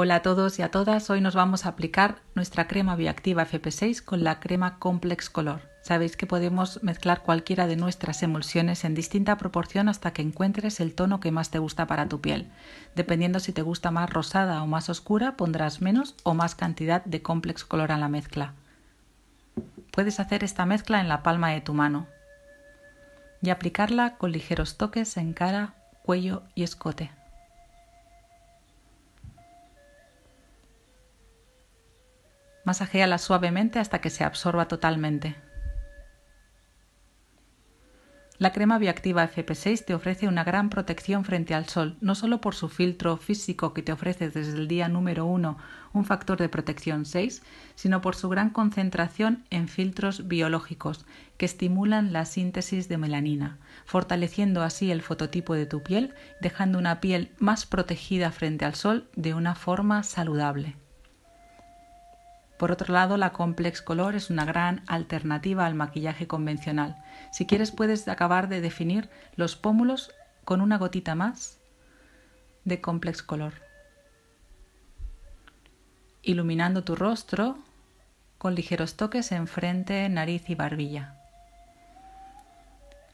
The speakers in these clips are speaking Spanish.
Hola a todos y a todas, hoy nos vamos a aplicar nuestra crema bioactiva FP6 con la crema Complex Color. Sabéis que podemos mezclar cualquiera de nuestras emulsiones en distinta proporción hasta que encuentres el tono que más te gusta para tu piel. Dependiendo si te gusta más rosada o más oscura, pondrás menos o más cantidad de Complex Color a la mezcla. Puedes hacer esta mezcla en la palma de tu mano y aplicarla con ligeros toques en cara, cuello y escote. Masajeala suavemente hasta que se absorba totalmente. La crema bioactiva FP6 te ofrece una gran protección frente al sol, no solo por su filtro físico que te ofrece desde el día número 1, un factor de protección 6, sino por su gran concentración en filtros biológicos que estimulan la síntesis de melanina, fortaleciendo así el fototipo de tu piel, dejando una piel más protegida frente al sol de una forma saludable. Por otro lado, la Complex Color es una gran alternativa al maquillaje convencional. Si quieres puedes acabar de definir los pómulos con una gotita más de Complex Color, iluminando tu rostro con ligeros toques en frente, nariz y barbilla.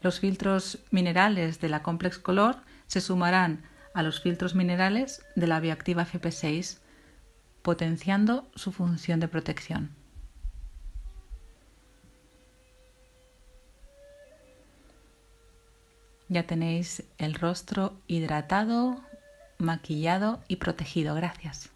Los filtros minerales de la Complex Color se sumarán a los filtros minerales de la Bioactiva FP6 potenciando su función de protección. Ya tenéis el rostro hidratado, maquillado y protegido. Gracias.